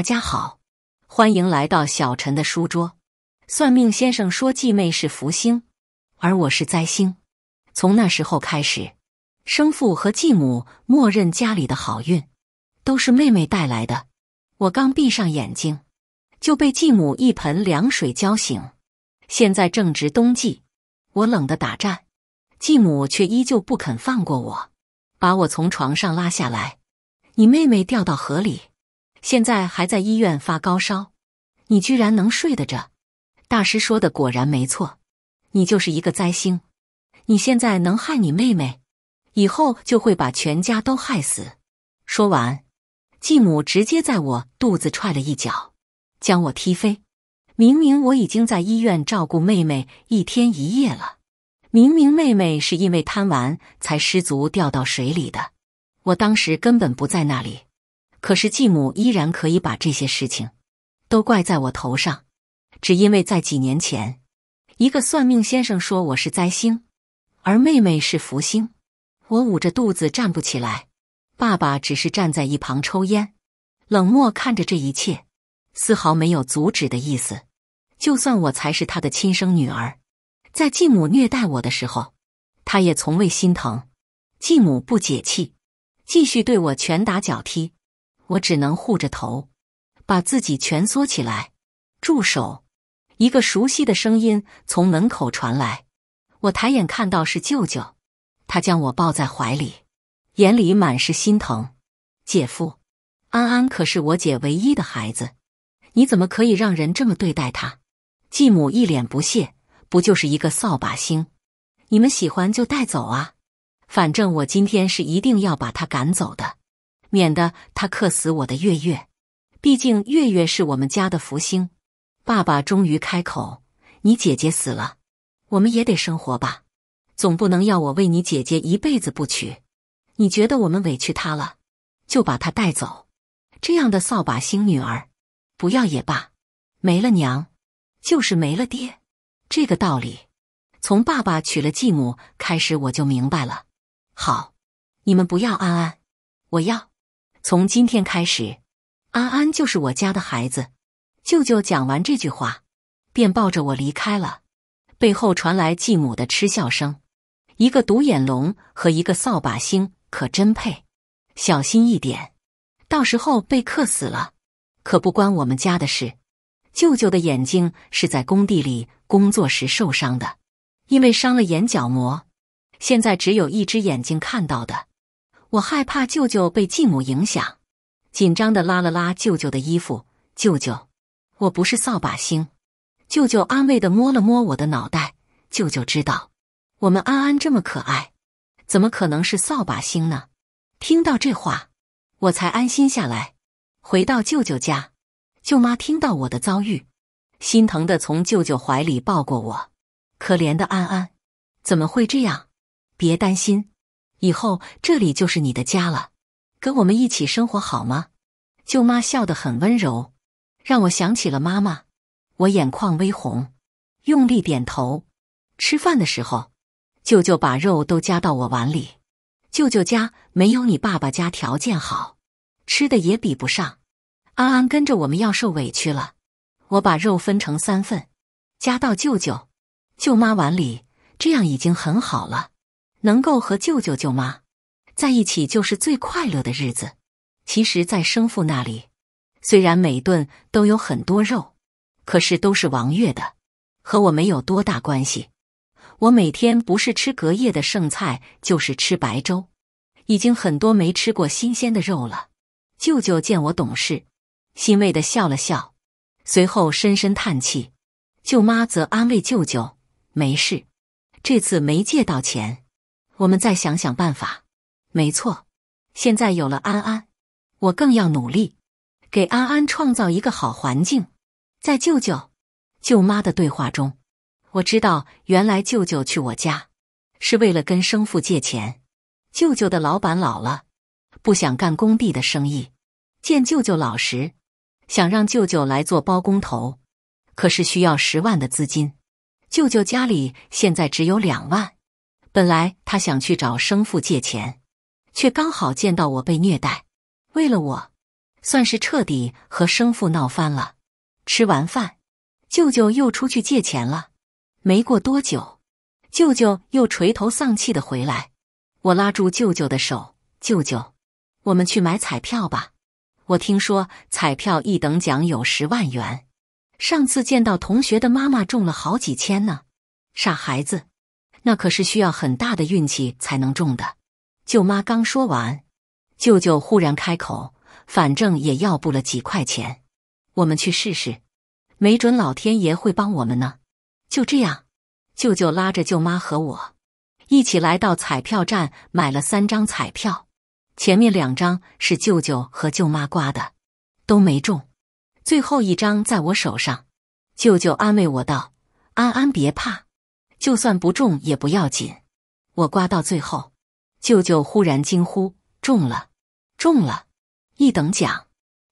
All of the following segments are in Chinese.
大家好，欢迎来到小陈的书桌。算命先生说继妹是福星，而我是灾星。从那时候开始，生父和继母默认家里的好运都是妹妹带来的。我刚闭上眼睛，就被继母一盆凉水浇醒。现在正值冬季，我冷得打颤，继母却依旧不肯放过我，把我从床上拉下来。你妹妹掉到河里。现在还在医院发高烧，你居然能睡得着？大师说的果然没错，你就是一个灾星。你现在能害你妹妹，以后就会把全家都害死。说完，继母直接在我肚子踹了一脚，将我踢飞。明明我已经在医院照顾妹妹一天一夜了，明明妹妹是因为贪玩才失足掉到水里的，我当时根本不在那里。可是继母依然可以把这些事情都怪在我头上，只因为在几年前，一个算命先生说我是灾星，而妹妹是福星。我捂着肚子站不起来，爸爸只是站在一旁抽烟，冷漠看着这一切，丝毫没有阻止的意思。就算我才是他的亲生女儿，在继母虐待我的时候，他也从未心疼。继母不解气，继续对我拳打脚踢。我只能护着头，把自己蜷缩起来。住手！一个熟悉的声音从门口传来。我抬眼看到是舅舅，他将我抱在怀里，眼里满是心疼。姐夫，安安可是我姐唯一的孩子，你怎么可以让人这么对待她？继母一脸不屑：“不就是一个扫把星？你们喜欢就带走啊！反正我今天是一定要把他赶走的。”免得他克死我的月月，毕竟月月是我们家的福星。爸爸终于开口：“你姐姐死了，我们也得生活吧，总不能要我为你姐姐一辈子不娶。你觉得我们委屈她了，就把她带走。这样的扫把星女儿，不要也罢。没了娘，就是没了爹，这个道理，从爸爸娶了继母开始我就明白了。好，你们不要安安，我要。”从今天开始，安安就是我家的孩子。舅舅讲完这句话，便抱着我离开了。背后传来继母的嗤笑声：“一个独眼龙和一个扫把星，可真配！小心一点，到时候被克死了，可不关我们家的事。”舅舅的眼睛是在工地里工作时受伤的，因为伤了眼角膜，现在只有一只眼睛看到的。我害怕舅舅被继母影响，紧张的拉了拉舅舅的衣服。舅舅，我不是扫把星。舅舅安慰的摸了摸我的脑袋。舅舅知道，我们安安这么可爱，怎么可能是扫把星呢？听到这话，我才安心下来。回到舅舅家，舅妈听到我的遭遇，心疼的从舅舅怀里抱过我。可怜的安安，怎么会这样？别担心。以后这里就是你的家了，跟我们一起生活好吗？舅妈笑得很温柔，让我想起了妈妈。我眼眶微红，用力点头。吃饭的时候，舅舅把肉都夹到我碗里。舅舅家没有你爸爸家条件好，吃的也比不上。安安跟着我们要受委屈了。我把肉分成三份，夹到舅舅、舅妈碗里，这样已经很好了。能够和舅舅、舅妈在一起就是最快乐的日子。其实，在生父那里，虽然每顿都有很多肉，可是都是王月的，和我没有多大关系。我每天不是吃隔夜的剩菜，就是吃白粥，已经很多没吃过新鲜的肉了。舅舅见我懂事，欣慰的笑了笑，随后深深叹气。舅妈则安慰舅舅：“没事，这次没借到钱。”我们再想想办法。没错，现在有了安安，我更要努力，给安安创造一个好环境。在舅舅、舅妈的对话中，我知道原来舅舅去我家是为了跟生父借钱。舅舅的老板老了，不想干工地的生意，见舅舅老实，想让舅舅来做包工头，可是需要十万的资金，舅舅家里现在只有两万。本来他想去找生父借钱，却刚好见到我被虐待。为了我，算是彻底和生父闹翻了。吃完饭，舅舅又出去借钱了。没过多久，舅舅又垂头丧气的回来。我拉住舅舅的手：“舅舅，我们去买彩票吧！我听说彩票一等奖有十万元，上次见到同学的妈妈中了好几千呢。”傻孩子。那可是需要很大的运气才能中的。舅妈刚说完，舅舅忽然开口：“反正也要不了几块钱，我们去试试，没准老天爷会帮我们呢。”就这样，舅舅拉着舅妈和我一起来到彩票站买了三张彩票，前面两张是舅舅和舅妈刮的，都没中，最后一张在我手上。舅舅安慰我道：“安安，别怕。”就算不中也不要紧，我刮到最后，舅舅忽然惊呼：“中了，中了一等奖，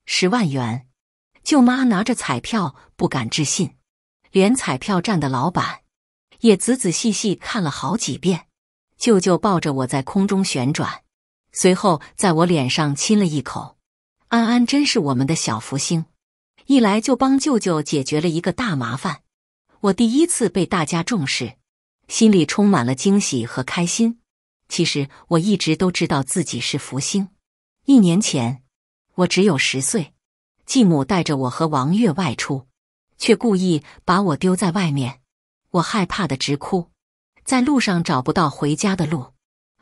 十万元！”舅妈拿着彩票不敢置信，连彩票站的老板也仔仔细细看了好几遍。舅舅抱着我在空中旋转，随后在我脸上亲了一口：“安安真是我们的小福星，一来就帮舅舅解决了一个大麻烦。”我第一次被大家重视。心里充满了惊喜和开心。其实我一直都知道自己是福星。一年前，我只有十岁，继母带着我和王月外出，却故意把我丢在外面。我害怕的直哭，在路上找不到回家的路。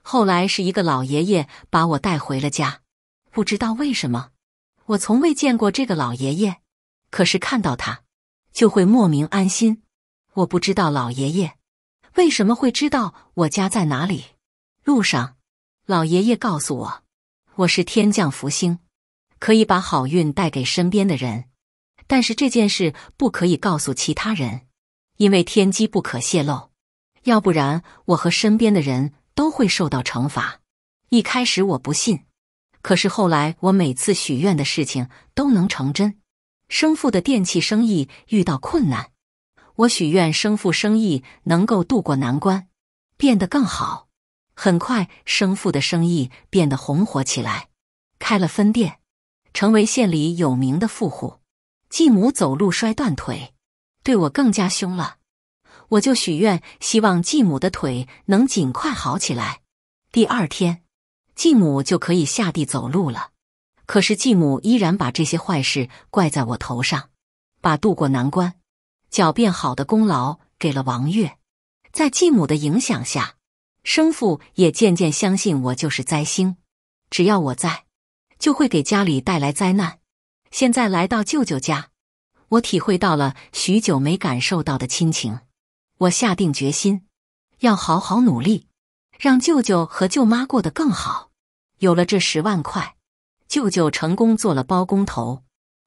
后来是一个老爷爷把我带回了家。不知道为什么，我从未见过这个老爷爷，可是看到他就会莫名安心。我不知道老爷爷。为什么会知道我家在哪里？路上，老爷爷告诉我，我是天降福星，可以把好运带给身边的人。但是这件事不可以告诉其他人，因为天机不可泄露，要不然我和身边的人都会受到惩罚。一开始我不信，可是后来我每次许愿的事情都能成真。生父的电器生意遇到困难。我许愿生父生意能够渡过难关，变得更好。很快，生父的生意变得红火起来，开了分店，成为县里有名的富户。继母走路摔断腿，对我更加凶了。我就许愿，希望继母的腿能尽快好起来。第二天，继母就可以下地走路了。可是继母依然把这些坏事怪在我头上，把渡过难关。狡辩好的功劳给了王月，在继母的影响下，生父也渐渐相信我就是灾星，只要我在，就会给家里带来灾难。现在来到舅舅家，我体会到了许久没感受到的亲情。我下定决心要好好努力，让舅舅和舅妈过得更好。有了这十万块，舅舅成功做了包工头，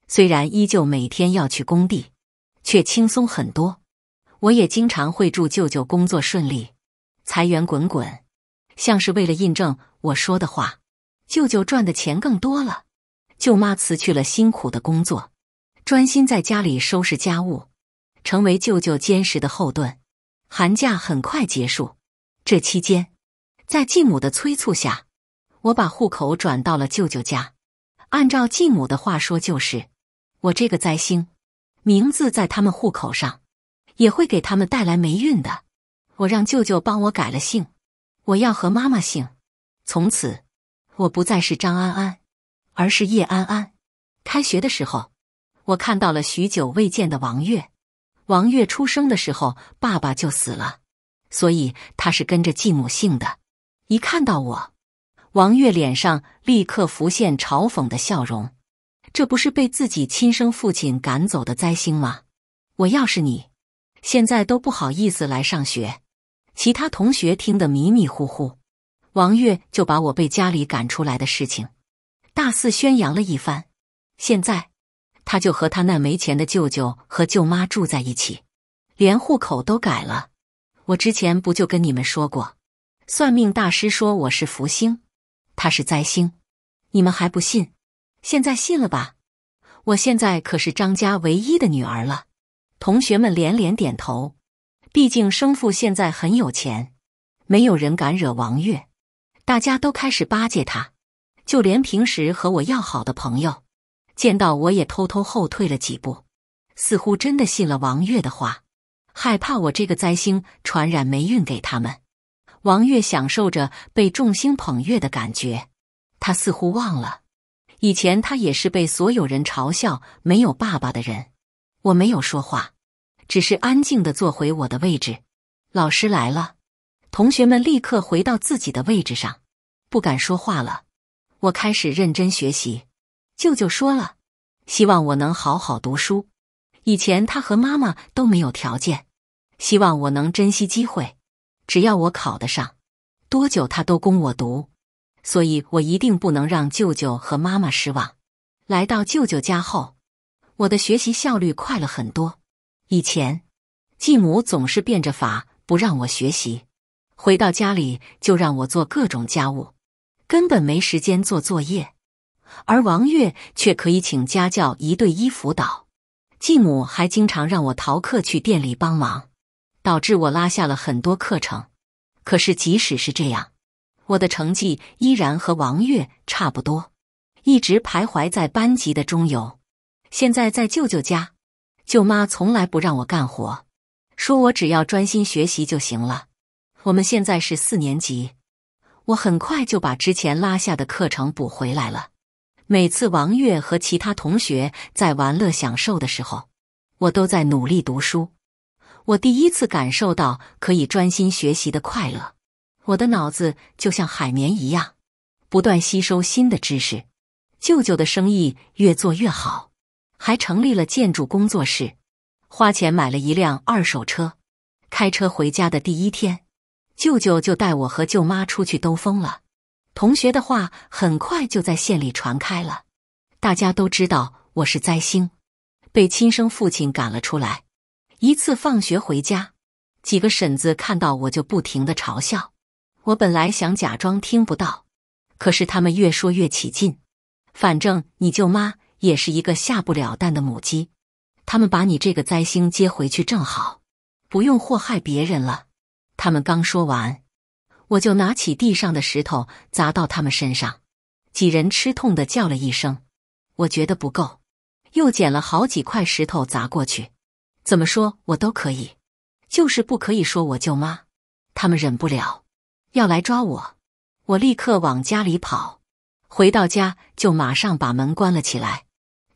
虽然依旧每天要去工地。却轻松很多，我也经常会祝舅舅工作顺利，财源滚滚。像是为了印证我说的话，舅舅赚的钱更多了。舅妈辞去了辛苦的工作，专心在家里收拾家务，成为舅舅坚实的后盾。寒假很快结束，这期间，在继母的催促下，我把户口转到了舅舅家。按照继母的话说，就是我这个灾星。名字在他们户口上，也会给他们带来霉运的。我让舅舅帮我改了姓，我要和妈妈姓。从此，我不再是张安安，而是叶安安。开学的时候，我看到了许久未见的王月。王月出生的时候，爸爸就死了，所以他是跟着继母姓的。一看到我，王月脸上立刻浮现嘲讽的笑容。这不是被自己亲生父亲赶走的灾星吗？我要是你，现在都不好意思来上学。其他同学听得迷迷糊糊，王月就把我被家里赶出来的事情大肆宣扬了一番。现在，他就和他那没钱的舅舅和舅妈住在一起，连户口都改了。我之前不就跟你们说过，算命大师说我是福星，他是灾星，你们还不信？现在信了吧？我现在可是张家唯一的女儿了。同学们连连点头。毕竟生父现在很有钱，没有人敢惹王月。大家都开始巴结他，就连平时和我要好的朋友，见到我也偷偷后退了几步，似乎真的信了王月的话，害怕我这个灾星传染霉运给他们。王月享受着被众星捧月的感觉，他似乎忘了。以前他也是被所有人嘲笑没有爸爸的人。我没有说话，只是安静的坐回我的位置。老师来了，同学们立刻回到自己的位置上，不敢说话了。我开始认真学习。舅舅说了，希望我能好好读书。以前他和妈妈都没有条件，希望我能珍惜机会。只要我考得上，多久他都供我读。所以我一定不能让舅舅和妈妈失望。来到舅舅家后，我的学习效率快了很多。以前，继母总是变着法不让我学习，回到家里就让我做各种家务，根本没时间做作业。而王月却可以请家教一对一辅导，继母还经常让我逃课去店里帮忙，导致我落下了很多课程。可是即使是这样。我的成绩依然和王月差不多，一直徘徊在班级的中游。现在在舅舅家，舅妈从来不让我干活，说我只要专心学习就行了。我们现在是四年级，我很快就把之前拉下的课程补回来了。每次王月和其他同学在玩乐享受的时候，我都在努力读书。我第一次感受到可以专心学习的快乐。我的脑子就像海绵一样，不断吸收新的知识。舅舅的生意越做越好，还成立了建筑工作室，花钱买了一辆二手车。开车回家的第一天，舅舅就带我和舅妈出去兜风了。同学的话很快就在县里传开了，大家都知道我是灾星，被亲生父亲赶了出来。一次放学回家，几个婶子看到我就不停的嘲笑。我本来想假装听不到，可是他们越说越起劲。反正你舅妈也是一个下不了蛋的母鸡，他们把你这个灾星接回去正好，不用祸害别人了。他们刚说完，我就拿起地上的石头砸到他们身上，几人吃痛的叫了一声。我觉得不够，又捡了好几块石头砸过去。怎么说我都可以，就是不可以说我舅妈，他们忍不了。要来抓我，我立刻往家里跑。回到家就马上把门关了起来。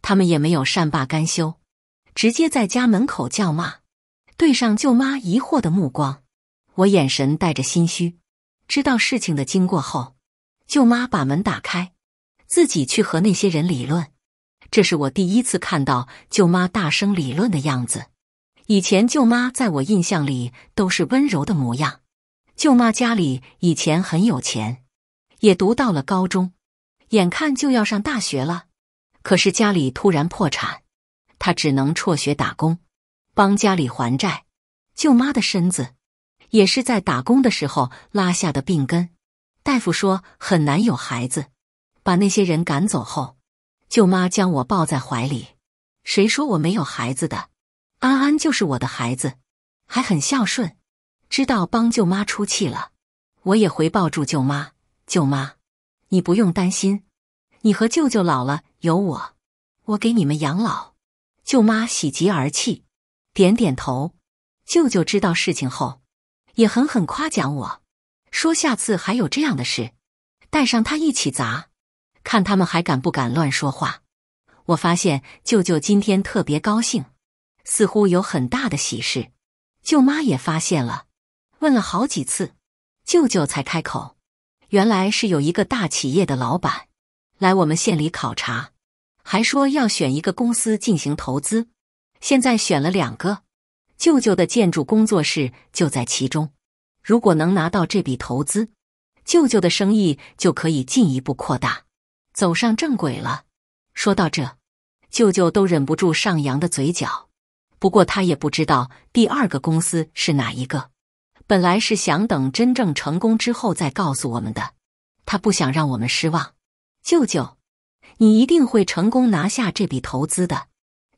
他们也没有善罢甘休，直接在家门口叫骂。对上舅妈疑惑的目光，我眼神带着心虚，知道事情的经过后，舅妈把门打开，自己去和那些人理论。这是我第一次看到舅妈大声理论的样子。以前舅妈在我印象里都是温柔的模样。舅妈家里以前很有钱，也读到了高中，眼看就要上大学了。可是家里突然破产，她只能辍学打工，帮家里还债。舅妈的身子也是在打工的时候拉下的病根，大夫说很难有孩子。把那些人赶走后，舅妈将我抱在怀里：“谁说我没有孩子的？安安就是我的孩子，还很孝顺。”知道帮舅妈出气了，我也回报住舅妈。舅妈，你不用担心，你和舅舅老了有我，我给你们养老。舅妈喜极而泣，点点头。舅舅知道事情后，也狠狠夸奖我，说下次还有这样的事，带上他一起砸，看他们还敢不敢乱说话。我发现舅舅今天特别高兴，似乎有很大的喜事。舅妈也发现了。问了好几次，舅舅才开口。原来是有一个大企业的老板来我们县里考察，还说要选一个公司进行投资。现在选了两个，舅舅的建筑工作室就在其中。如果能拿到这笔投资，舅舅的生意就可以进一步扩大，走上正轨了。说到这，舅舅都忍不住上扬的嘴角。不过他也不知道第二个公司是哪一个。本来是想等真正成功之后再告诉我们的，他不想让我们失望。舅舅，你一定会成功拿下这笔投资的。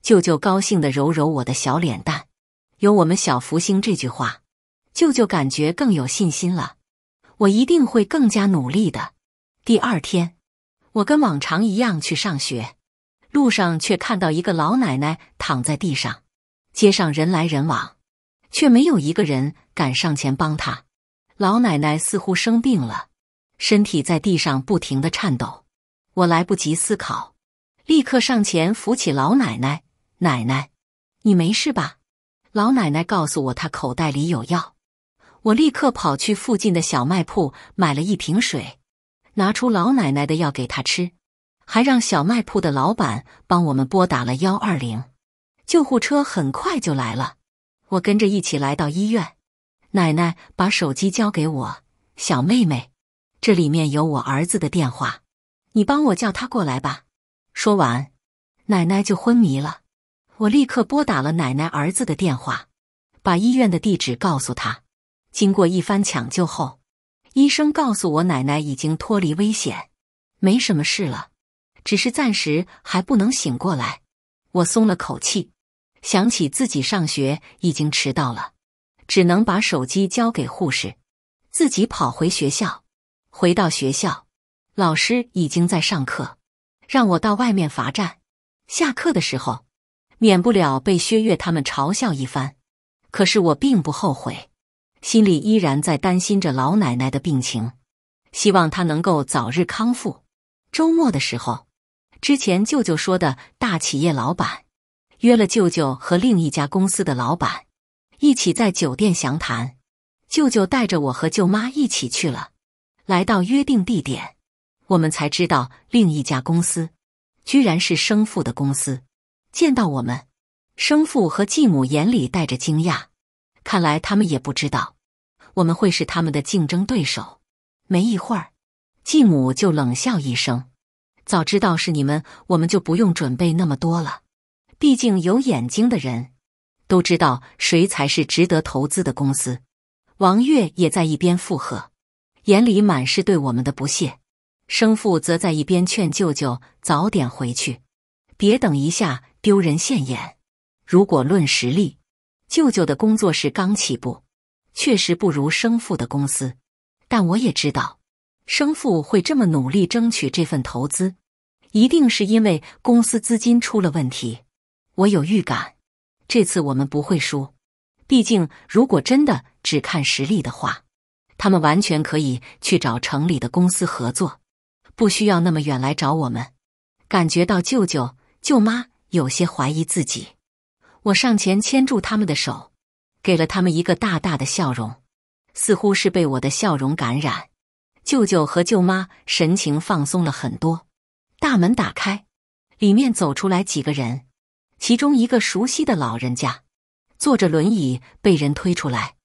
舅舅高兴的揉揉我的小脸蛋，有我们小福星这句话，舅舅感觉更有信心了。我一定会更加努力的。第二天，我跟往常一样去上学，路上却看到一个老奶奶躺在地上，街上人来人往。却没有一个人敢上前帮他。老奶奶似乎生病了，身体在地上不停的颤抖。我来不及思考，立刻上前扶起老奶奶。奶奶，你没事吧？老奶奶告诉我，她口袋里有药。我立刻跑去附近的小卖铺买了一瓶水，拿出老奶奶的药给她吃，还让小卖铺的老板帮我们拨打了幺二零。救护车很快就来了。我跟着一起来到医院，奶奶把手机交给我，小妹妹，这里面有我儿子的电话，你帮我叫他过来吧。说完，奶奶就昏迷了。我立刻拨打了奶奶儿子的电话，把医院的地址告诉他。经过一番抢救后，医生告诉我奶奶已经脱离危险，没什么事了，只是暂时还不能醒过来。我松了口气。想起自己上学已经迟到了，只能把手机交给护士，自己跑回学校。回到学校，老师已经在上课，让我到外面罚站。下课的时候，免不了被薛岳他们嘲笑一番。可是我并不后悔，心里依然在担心着老奶奶的病情，希望她能够早日康复。周末的时候，之前舅舅说的大企业老板。约了舅舅和另一家公司的老板一起在酒店详谈，舅舅带着我和舅妈一起去了。来到约定地点，我们才知道另一家公司居然是生父的公司。见到我们，生父和继母眼里带着惊讶，看来他们也不知道我们会是他们的竞争对手。没一会儿，继母就冷笑一声：“早知道是你们，我们就不用准备那么多了。”毕竟有眼睛的人，都知道谁才是值得投资的公司。王月也在一边附和，眼里满是对我们的不屑。生父则在一边劝舅舅早点回去，别等一下丢人现眼。如果论实力，舅舅的工作室刚起步，确实不如生父的公司。但我也知道，生父会这么努力争取这份投资，一定是因为公司资金出了问题。我有预感，这次我们不会输。毕竟，如果真的只看实力的话，他们完全可以去找城里的公司合作，不需要那么远来找我们。感觉到舅舅、舅妈有些怀疑自己，我上前牵住他们的手，给了他们一个大大的笑容，似乎是被我的笑容感染，舅舅和舅妈神情放松了很多。大门打开，里面走出来几个人。其中一个熟悉的老人家，坐着轮椅被人推出来。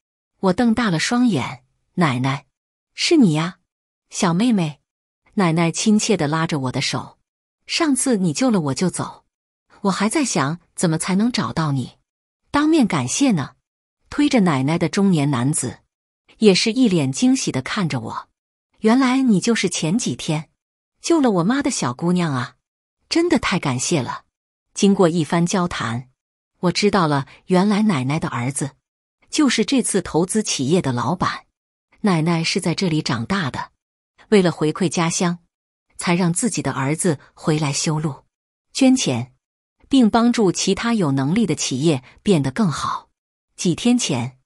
我瞪大了双眼，奶奶，是你呀，小妹妹。奶奶亲切地拉着我的手，上次你救了我就走，我还在想怎么才能找到你，当面感谢呢。推着奶奶的中年男子也是一脸惊喜地看着我，原来你就是前几天救了我妈的小姑娘啊！真的太感谢了。经过一番交谈，我知道了，原来奶奶的儿子就是这次投资企业的老板。奶奶是在这里长大的，为了回馈家乡，才让自己的儿子回来修路、捐钱，并帮助其他有能力的企业变得更好。几天前，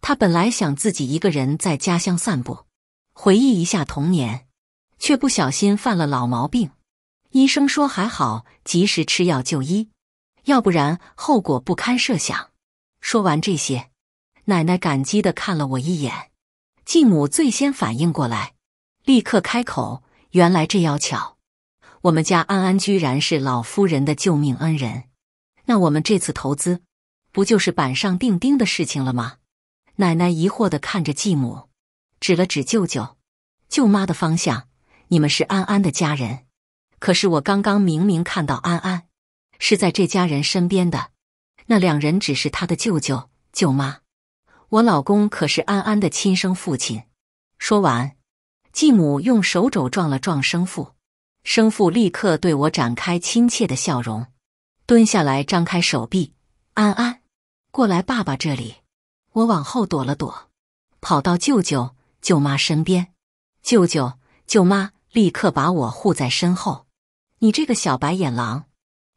他本来想自己一个人在家乡散步，回忆一下童年，却不小心犯了老毛病。医生说还好，及时吃药就医，要不然后果不堪设想。说完这些，奶奶感激的看了我一眼。继母最先反应过来，立刻开口：“原来这要巧，我们家安安居然是老夫人的救命恩人，那我们这次投资，不就是板上钉钉的事情了吗？”奶奶疑惑的看着继母，指了指舅舅、舅妈的方向：“你们是安安的家人。”可是我刚刚明明看到安安是在这家人身边的，那两人只是他的舅舅舅妈，我老公可是安安的亲生父亲。说完，继母用手肘撞了撞生父，生父立刻对我展开亲切的笑容，蹲下来张开手臂，安安，过来爸爸这里。我往后躲了躲，跑到舅舅舅妈身边，舅舅舅妈立刻把我护在身后。你这个小白眼狼，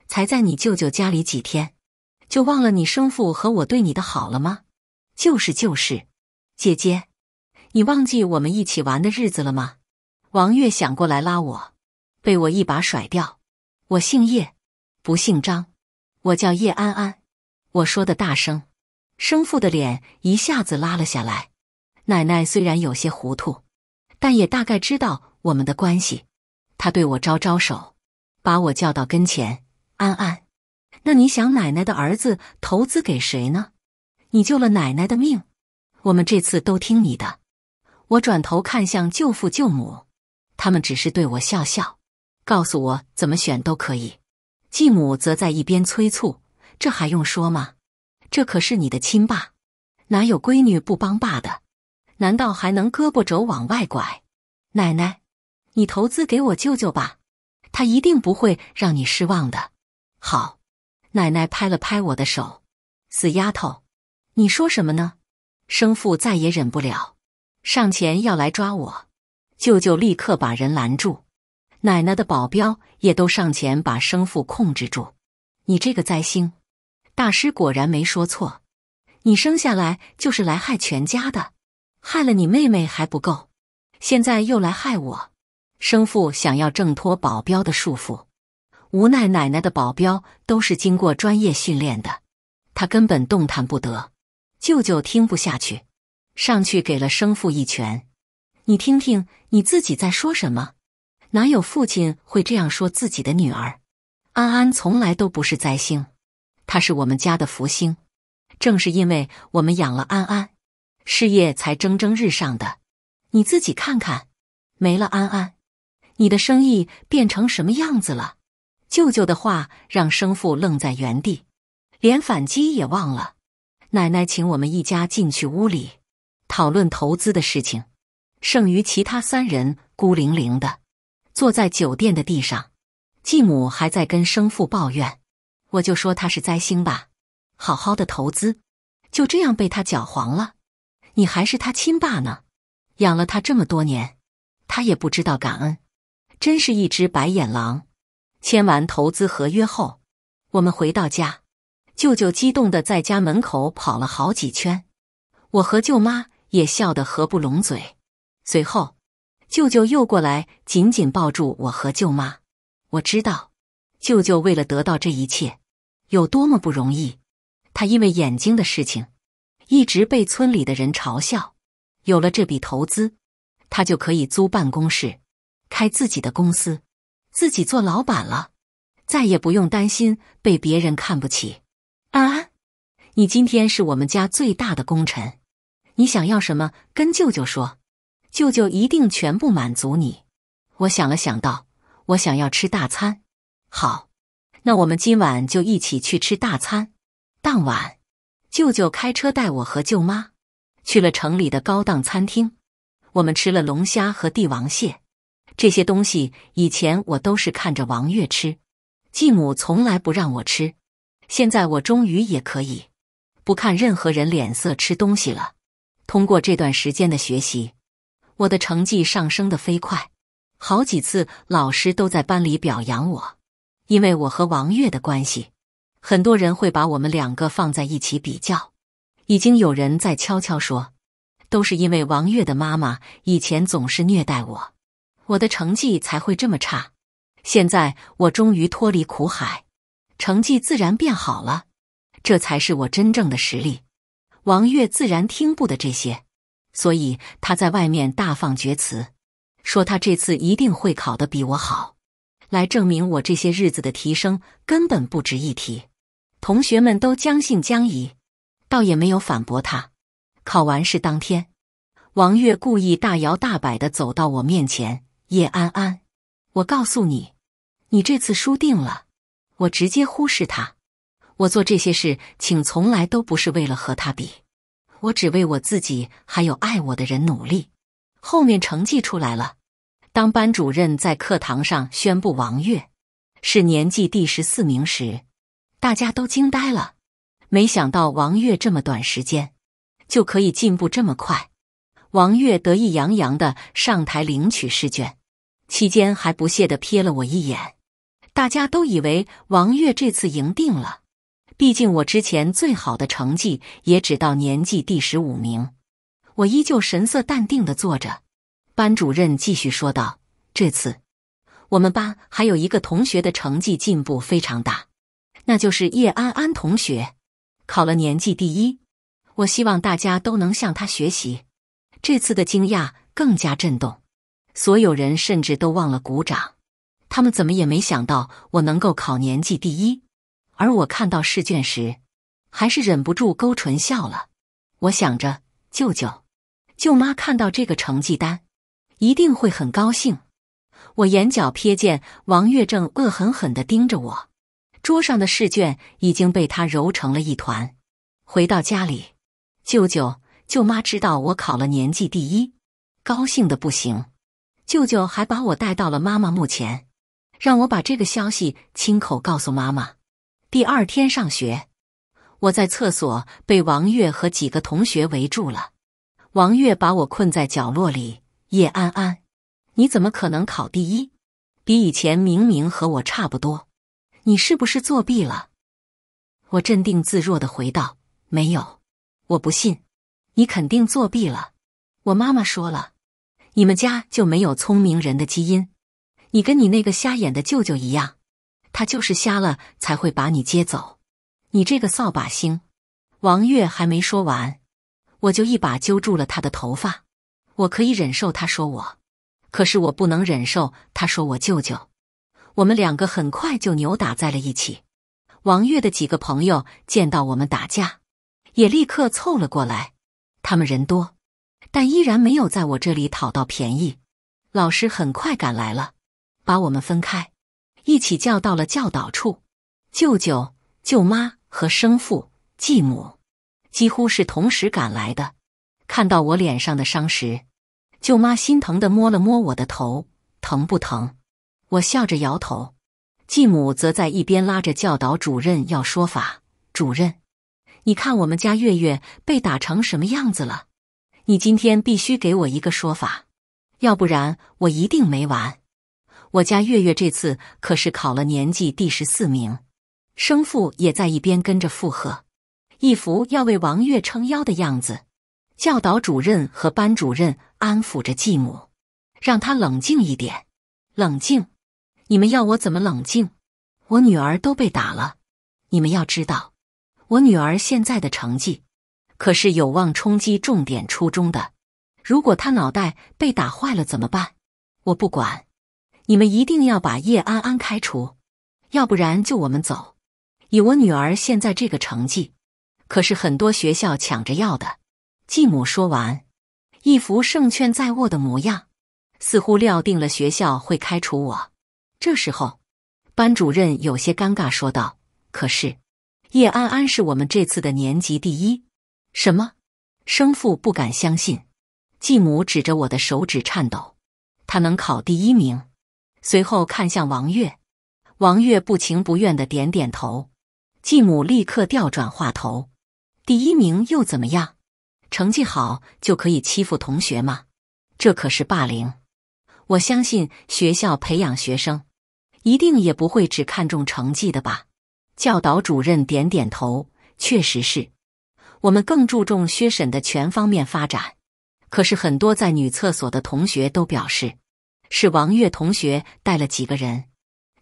才在你舅舅家里几天，就忘了你生父和我对你的好了吗？就是就是，姐姐，你忘记我们一起玩的日子了吗？王月想过来拉我，被我一把甩掉。我姓叶，不姓张，我叫叶安安。我说的大声，生父的脸一下子拉了下来。奶奶虽然有些糊涂，但也大概知道我们的关系。她对我招招手。把我叫到跟前，安安，那你想奶奶的儿子投资给谁呢？你救了奶奶的命，我们这次都听你的。我转头看向舅父舅母，他们只是对我笑笑，告诉我怎么选都可以。继母则在一边催促：“这还用说吗？这可是你的亲爸，哪有闺女不帮爸的？难道还能胳膊肘往外拐？”奶奶，你投资给我舅舅吧。他一定不会让你失望的。好，奶奶拍了拍我的手。死丫头，你说什么呢？生父再也忍不了，上前要来抓我。舅舅立刻把人拦住，奶奶的保镖也都上前把生父控制住。你这个灾星，大师果然没说错，你生下来就是来害全家的，害了你妹妹还不够，现在又来害我。生父想要挣脱保镖的束缚，无奈奶奶的保镖都是经过专业训练的，他根本动弹不得。舅舅听不下去，上去给了生父一拳。你听听你自己在说什么？哪有父亲会这样说自己的女儿？安安从来都不是灾星，她是我们家的福星。正是因为我们养了安安，事业才蒸蒸日上的。你自己看看，没了安安。你的生意变成什么样子了？舅舅的话让生父愣在原地，连反击也忘了。奶奶请我们一家进去屋里讨论投资的事情，剩余其他三人孤零零的坐在酒店的地上。继母还在跟生父抱怨：“我就说他是灾星吧，好好的投资就这样被他搅黄了。你还是他亲爸呢，养了他这么多年，他也不知道感恩。”真是一只白眼狼！签完投资合约后，我们回到家，舅舅激动的在家门口跑了好几圈，我和舅妈也笑得合不拢嘴。随后，舅舅又过来紧紧抱住我和舅妈。我知道，舅舅为了得到这一切，有多么不容易。他因为眼睛的事情，一直被村里的人嘲笑。有了这笔投资，他就可以租办公室。开自己的公司，自己做老板了，再也不用担心被别人看不起。安安，你今天是我们家最大的功臣，你想要什么，跟舅舅说，舅舅一定全部满足你。我想了想，道我想要吃大餐。好，那我们今晚就一起去吃大餐。当晚，舅舅开车带我和舅妈去了城里的高档餐厅，我们吃了龙虾和帝王蟹。这些东西以前我都是看着王月吃，继母从来不让我吃。现在我终于也可以不看任何人脸色吃东西了。通过这段时间的学习，我的成绩上升的飞快，好几次老师都在班里表扬我。因为我和王月的关系，很多人会把我们两个放在一起比较。已经有人在悄悄说，都是因为王月的妈妈以前总是虐待我。我的成绩才会这么差，现在我终于脱离苦海，成绩自然变好了，这才是我真正的实力。王月自然听不得这些，所以他在外面大放厥词，说他这次一定会考得比我好，来证明我这些日子的提升根本不值一提。同学们都将信将疑，倒也没有反驳他。考完试当天，王月故意大摇大摆的走到我面前。叶安安，我告诉你，你这次输定了。我直接忽视他。我做这些事情从来都不是为了和他比，我只为我自己还有爱我的人努力。后面成绩出来了，当班主任在课堂上宣布王月是年级第十四名时，大家都惊呆了。没想到王月这么短时间就可以进步这么快。王月得意洋洋的上台领取试卷。期间还不屑的瞥了我一眼，大家都以为王月这次赢定了，毕竟我之前最好的成绩也只到年级第十五名。我依旧神色淡定的坐着。班主任继续说道：“这次我们班还有一个同学的成绩进步非常大，那就是叶安安同学，考了年级第一。我希望大家都能向他学习。”这次的惊讶更加震动。所有人甚至都忘了鼓掌，他们怎么也没想到我能够考年级第一。而我看到试卷时，还是忍不住勾唇笑了。我想着，舅舅、舅妈看到这个成绩单，一定会很高兴。我眼角瞥见王月正恶狠狠地盯着我，桌上的试卷已经被他揉成了一团。回到家里，舅舅、舅妈知道我考了年级第一，高兴的不行。舅舅还把我带到了妈妈墓前，让我把这个消息亲口告诉妈妈。第二天上学，我在厕所被王月和几个同学围住了。王月把我困在角落里：“叶安安，你怎么可能考第一？比以前明明和我差不多，你是不是作弊了？”我镇定自若的回道：“没有，我不信，你肯定作弊了。”我妈妈说了。你们家就没有聪明人的基因，你跟你那个瞎眼的舅舅一样，他就是瞎了才会把你接走。你这个扫把星！王月还没说完，我就一把揪住了他的头发。我可以忍受他说我，可是我不能忍受他说我舅舅。我们两个很快就扭打在了一起。王月的几个朋友见到我们打架，也立刻凑了过来。他们人多。但依然没有在我这里讨到便宜。老师很快赶来了，把我们分开，一起叫到了教导处。舅舅、舅妈和生父、继母几乎是同时赶来的。看到我脸上的伤时，舅妈心疼的摸了摸我的头，疼不疼？我笑着摇头。继母则在一边拉着教导主任要说法：“主任，你看我们家月月被打成什么样子了？”你今天必须给我一个说法，要不然我一定没完。我家月月这次可是考了年级第十四名，生父也在一边跟着附和，一副要为王月撑腰的样子。教导主任和班主任安抚着继母，让她冷静一点，冷静。你们要我怎么冷静？我女儿都被打了，你们要知道，我女儿现在的成绩。可是有望冲击重点初中的，如果他脑袋被打坏了怎么办？我不管，你们一定要把叶安安开除，要不然就我们走。以我女儿现在这个成绩，可是很多学校抢着要的。继母说完，一副胜券在握的模样，似乎料定了学校会开除我。这时候，班主任有些尴尬说道：“可是，叶安安是我们这次的年级第一。”什么？生父不敢相信，继母指着我的手指颤抖。他能考第一名？随后看向王月，王月不情不愿的点点头。继母立刻调转话头：第一名又怎么样？成绩好就可以欺负同学吗？这可是霸凌！我相信学校培养学生，一定也不会只看重成绩的吧？教导主任点点头，确实是。我们更注重薛婶的全方面发展，可是很多在女厕所的同学都表示，是王悦同学带了几个人，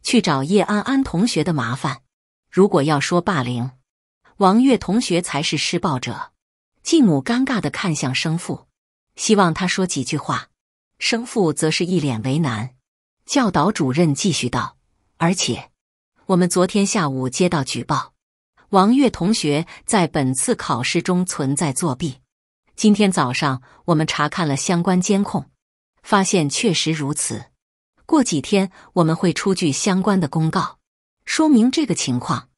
去找叶安安同学的麻烦。如果要说霸凌，王悦同学才是施暴者。继母尴尬的看向生父，希望他说几句话。生父则是一脸为难。教导主任继续道：“而且，我们昨天下午接到举报。”王悦同学在本次考试中存在作弊。今天早上我们查看了相关监控，发现确实如此。过几天我们会出具相关的公告，说明这个情况。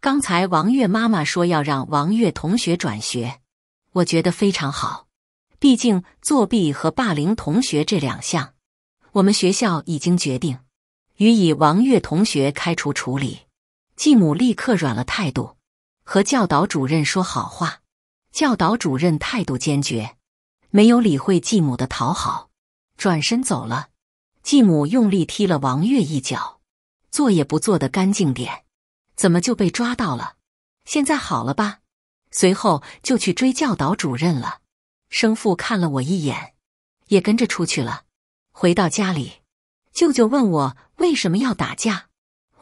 刚才王悦妈妈说要让王悦同学转学，我觉得非常好。毕竟作弊和霸凌同学这两项，我们学校已经决定予以王悦同学开除处理。继母立刻软了态度，和教导主任说好话。教导主任态度坚决，没有理会继母的讨好，转身走了。继母用力踢了王月一脚，做也不做的干净点，怎么就被抓到了？现在好了吧？随后就去追教导主任了。生父看了我一眼，也跟着出去了。回到家里，舅舅问我为什么要打架。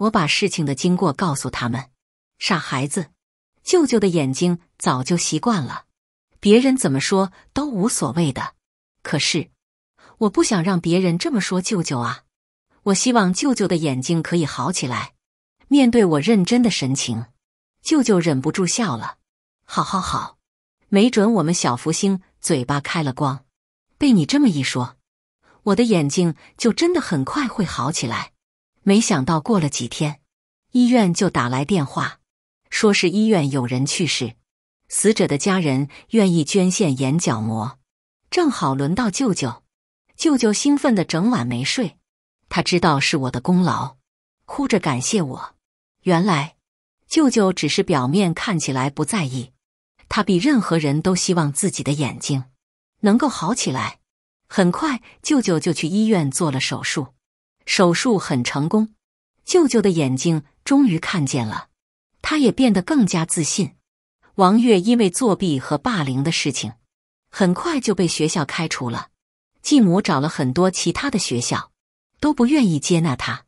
我把事情的经过告诉他们，傻孩子，舅舅的眼睛早就习惯了，别人怎么说都无所谓的。可是我不想让别人这么说舅舅啊！我希望舅舅的眼睛可以好起来。面对我认真的神情，舅舅忍不住笑了。好好好，没准我们小福星嘴巴开了光，被你这么一说，我的眼睛就真的很快会好起来。没想到过了几天，医院就打来电话，说是医院有人去世，死者的家人愿意捐献眼角膜，正好轮到舅舅。舅舅兴奋的整晚没睡，他知道是我的功劳，哭着感谢我。原来，舅舅只是表面看起来不在意，他比任何人都希望自己的眼睛能够好起来。很快，舅舅就去医院做了手术。手术很成功，舅舅的眼睛终于看见了，他也变得更加自信。王月因为作弊和霸凌的事情，很快就被学校开除了。继母找了很多其他的学校，都不愿意接纳他，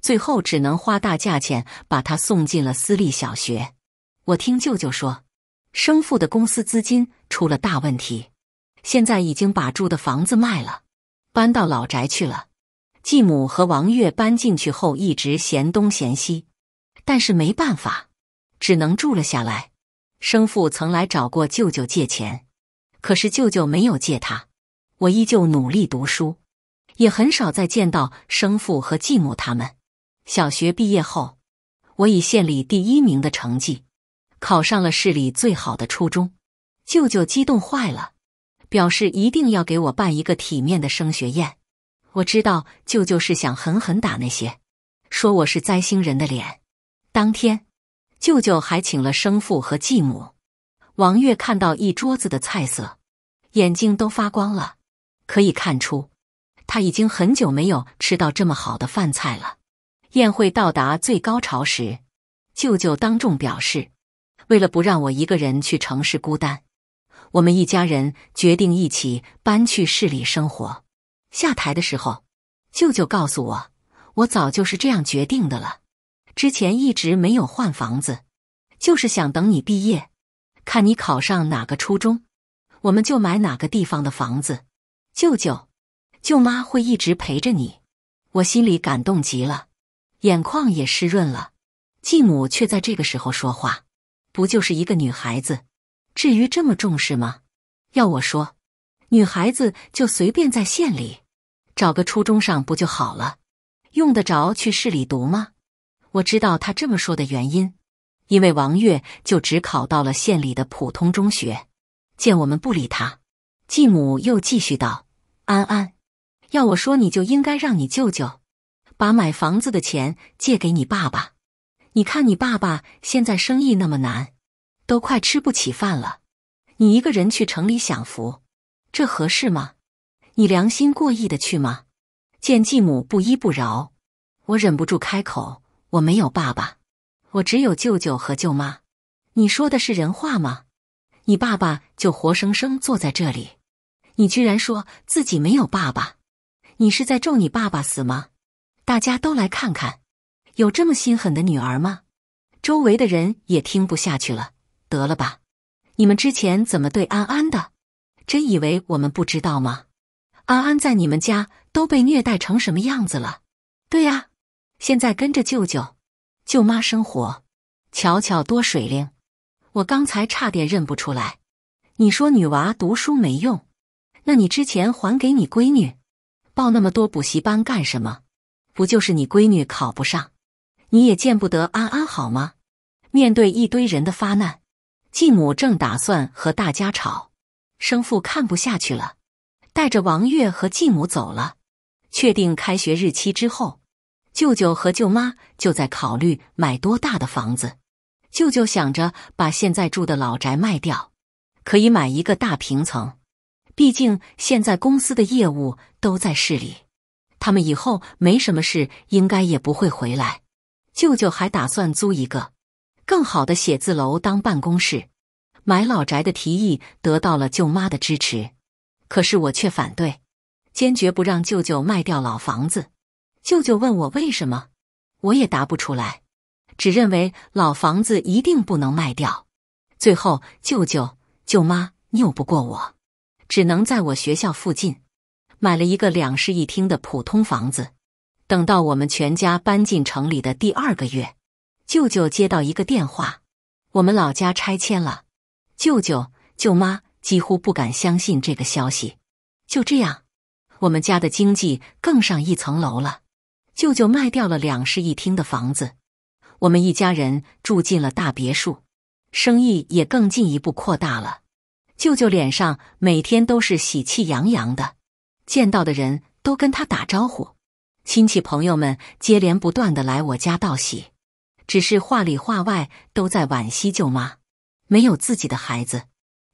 最后只能花大价钱把他送进了私立小学。我听舅舅说，生父的公司资金出了大问题，现在已经把住的房子卖了，搬到老宅去了。继母和王月搬进去后，一直嫌东嫌西，但是没办法，只能住了下来。生父曾来找过舅舅借钱，可是舅舅没有借他。我依旧努力读书，也很少再见到生父和继母他们。小学毕业后，我以县里第一名的成绩，考上了市里最好的初中。舅舅激动坏了，表示一定要给我办一个体面的升学宴。我知道舅舅是想狠狠打那些说我是灾星人的脸。当天，舅舅还请了生父和继母。王月看到一桌子的菜色，眼睛都发光了，可以看出他已经很久没有吃到这么好的饭菜了。宴会到达最高潮时，舅舅当众表示，为了不让我一个人去城市孤单，我们一家人决定一起搬去市里生活。下台的时候，舅舅告诉我，我早就是这样决定的了。之前一直没有换房子，就是想等你毕业，看你考上哪个初中，我们就买哪个地方的房子。舅舅、舅妈会一直陪着你，我心里感动极了，眼眶也湿润了。继母却在这个时候说话：“不就是一个女孩子，至于这么重视吗？要我说，女孩子就随便在县里。”找个初中上不就好了，用得着去市里读吗？我知道他这么说的原因，因为王月就只考到了县里的普通中学。见我们不理他，继母又继续道：“安安，要我说你就应该让你舅舅把买房子的钱借给你爸爸。你看你爸爸现在生意那么难，都快吃不起饭了，你一个人去城里享福，这合适吗？”你良心过意的去吗？见继母不依不饶，我忍不住开口：“我没有爸爸，我只有舅舅和舅妈。你说的是人话吗？你爸爸就活生生坐在这里，你居然说自己没有爸爸，你是在咒你爸爸死吗？大家都来看看，有这么心狠的女儿吗？周围的人也听不下去了，得了吧，你们之前怎么对安安的？真以为我们不知道吗？”安安在你们家都被虐待成什么样子了？对呀，现在跟着舅舅、舅妈生活，瞧瞧多水灵，我刚才差点认不出来。你说女娃读书没用，那你之前还给你闺女报那么多补习班干什么？不就是你闺女考不上，你也见不得安安好吗？面对一堆人的发难，继母正打算和大家吵，生父看不下去了。带着王月和继母走了。确定开学日期之后，舅舅和舅妈就在考虑买多大的房子。舅舅想着把现在住的老宅卖掉，可以买一个大平层。毕竟现在公司的业务都在市里，他们以后没什么事，应该也不会回来。舅舅还打算租一个更好的写字楼当办公室。买老宅的提议得到了舅妈的支持。可是我却反对，坚决不让舅舅卖掉老房子。舅舅问我为什么，我也答不出来，只认为老房子一定不能卖掉。最后，舅舅、舅妈拗不过我，只能在我学校附近买了一个两室一厅的普通房子。等到我们全家搬进城里的第二个月，舅舅接到一个电话：我们老家拆迁了。舅舅、舅妈。几乎不敢相信这个消息。就这样，我们家的经济更上一层楼了。舅舅卖掉了两室一厅的房子，我们一家人住进了大别墅，生意也更进一步扩大了。舅舅脸上每天都是喜气洋洋的，见到的人都跟他打招呼。亲戚朋友们接连不断的来我家道喜，只是话里话外都在惋惜舅妈没有自己的孩子。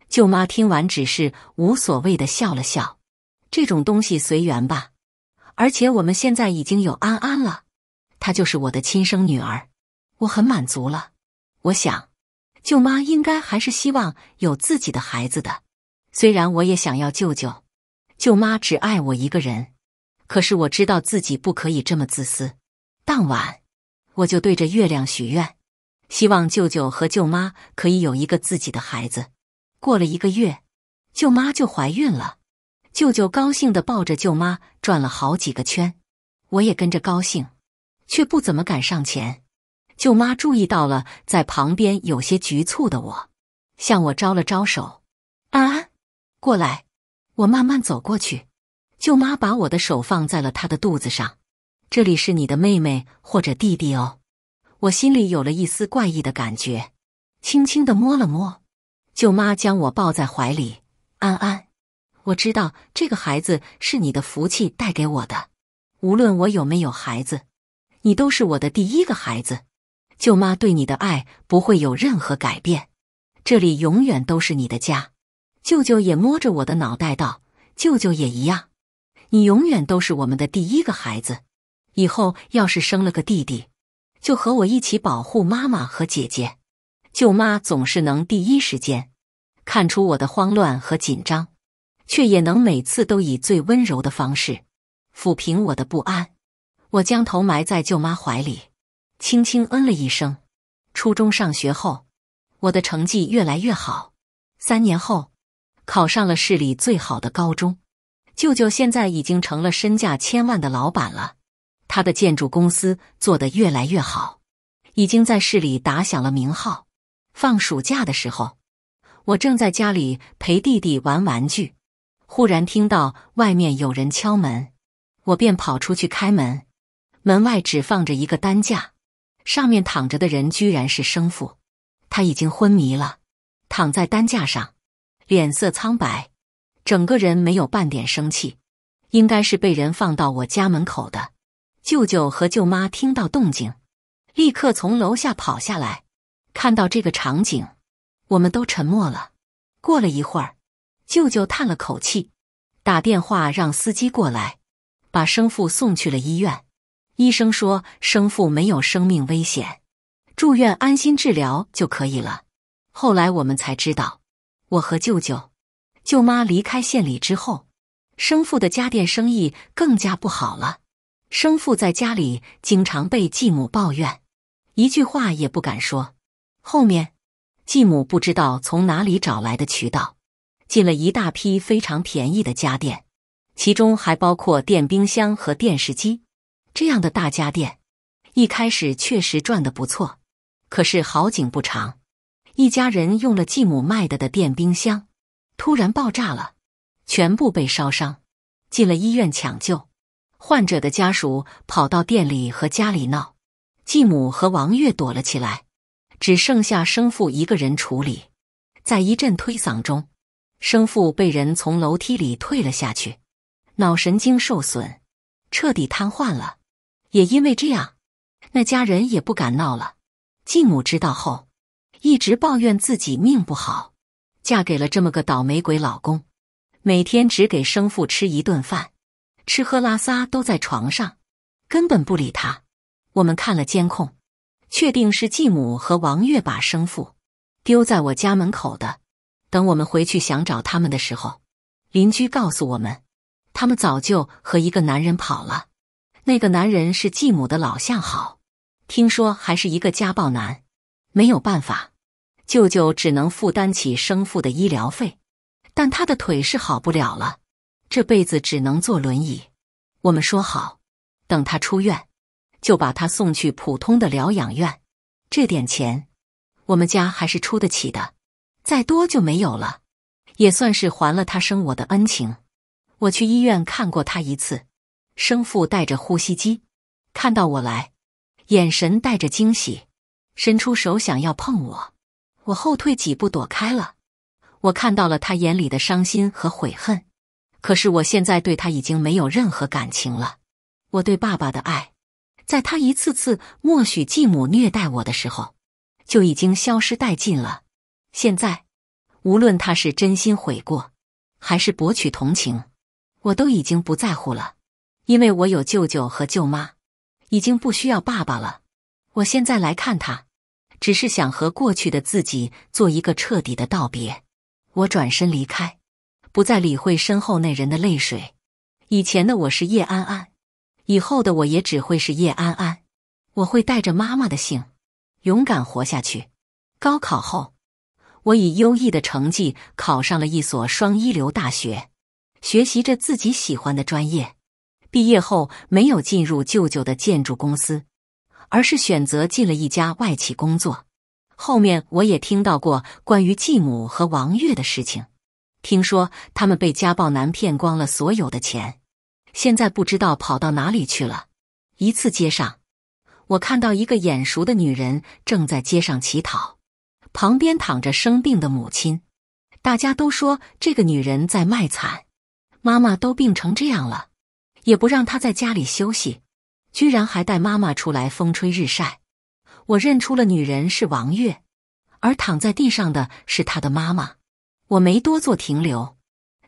舅妈听完，只是无所谓的笑了笑。这种东西随缘吧。而且我们现在已经有安安了，她就是我的亲生女儿，我很满足了。我想，舅妈应该还是希望有自己的孩子的。虽然我也想要舅舅，舅妈只爱我一个人，可是我知道自己不可以这么自私。当晚，我就对着月亮许愿，希望舅舅和舅妈可以有一个自己的孩子。过了一个月，舅妈就怀孕了。舅舅高兴的抱着舅妈转了好几个圈，我也跟着高兴，却不怎么敢上前。舅妈注意到了在旁边有些局促的我，向我招了招手：“安安，过来。”我慢慢走过去，舅妈把我的手放在了她的肚子上：“这里是你的妹妹或者弟弟哦。”我心里有了一丝怪异的感觉，轻轻的摸了摸。舅妈将我抱在怀里，安安，我知道这个孩子是你的福气带给我的。无论我有没有孩子，你都是我的第一个孩子。舅妈对你的爱不会有任何改变，这里永远都是你的家。舅舅也摸着我的脑袋道：“舅舅也一样，你永远都是我们的第一个孩子。以后要是生了个弟弟，就和我一起保护妈妈和姐姐。”舅妈总是能第一时间看出我的慌乱和紧张，却也能每次都以最温柔的方式抚平我的不安。我将头埋在舅妈怀里，轻轻嗯了一声。初中上学后，我的成绩越来越好。三年后，考上了市里最好的高中。舅舅现在已经成了身价千万的老板了，他的建筑公司做得越来越好，已经在市里打响了名号。放暑假的时候，我正在家里陪弟弟玩玩具，忽然听到外面有人敲门，我便跑出去开门。门外只放着一个担架，上面躺着的人居然是生父，他已经昏迷了，躺在担架上，脸色苍白，整个人没有半点生气，应该是被人放到我家门口的。舅舅和舅妈听到动静，立刻从楼下跑下来。看到这个场景，我们都沉默了。过了一会儿，舅舅叹了口气，打电话让司机过来，把生父送去了医院。医生说生父没有生命危险，住院安心治疗就可以了。后来我们才知道，我和舅舅、舅妈离开县里之后，生父的家电生意更加不好了。生父在家里经常被继母抱怨，一句话也不敢说。后面，继母不知道从哪里找来的渠道，进了一大批非常便宜的家电，其中还包括电冰箱和电视机这样的大家电。一开始确实赚的不错，可是好景不长，一家人用了继母卖的的电冰箱，突然爆炸了，全部被烧伤，进了医院抢救。患者的家属跑到店里和家里闹，继母和王月躲了起来。只剩下生父一个人处理，在一阵推搡中，生父被人从楼梯里退了下去，脑神经受损，彻底瘫痪了。也因为这样，那家人也不敢闹了。继母知道后，一直抱怨自己命不好，嫁给了这么个倒霉鬼老公，每天只给生父吃一顿饭，吃喝拉撒都在床上，根本不理他。我们看了监控。确定是继母和王月把生父丢在我家门口的。等我们回去想找他们的时候，邻居告诉我们，他们早就和一个男人跑了。那个男人是继母的老相好，听说还是一个家暴男。没有办法，舅舅只能负担起生父的医疗费，但他的腿是好不了了，这辈子只能坐轮椅。我们说好，等他出院。就把他送去普通的疗养院，这点钱我们家还是出得起的，再多就没有了，也算是还了他生我的恩情。我去医院看过他一次，生父带着呼吸机，看到我来，眼神带着惊喜，伸出手想要碰我，我后退几步躲开了。我看到了他眼里的伤心和悔恨，可是我现在对他已经没有任何感情了，我对爸爸的爱。在他一次次默许继母虐待我的时候，就已经消失殆尽了。现在，无论他是真心悔过，还是博取同情，我都已经不在乎了。因为我有舅舅和舅妈，已经不需要爸爸了。我现在来看他，只是想和过去的自己做一个彻底的道别。我转身离开，不再理会身后那人的泪水。以前的我是叶安安。以后的我也只会是叶安安，我会带着妈妈的姓，勇敢活下去。高考后，我以优异的成绩考上了一所双一流大学，学习着自己喜欢的专业。毕业后，没有进入舅舅的建筑公司，而是选择进了一家外企工作。后面我也听到过关于继母和王月的事情，听说他们被家暴男骗光了所有的钱。现在不知道跑到哪里去了。一次街上，我看到一个眼熟的女人正在街上乞讨，旁边躺着生病的母亲。大家都说这个女人在卖惨。妈妈都病成这样了，也不让她在家里休息，居然还带妈妈出来风吹日晒。我认出了女人是王月，而躺在地上的是她的妈妈。我没多做停留，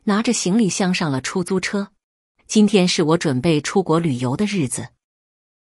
拿着行李箱上了出租车。今天是我准备出国旅游的日子。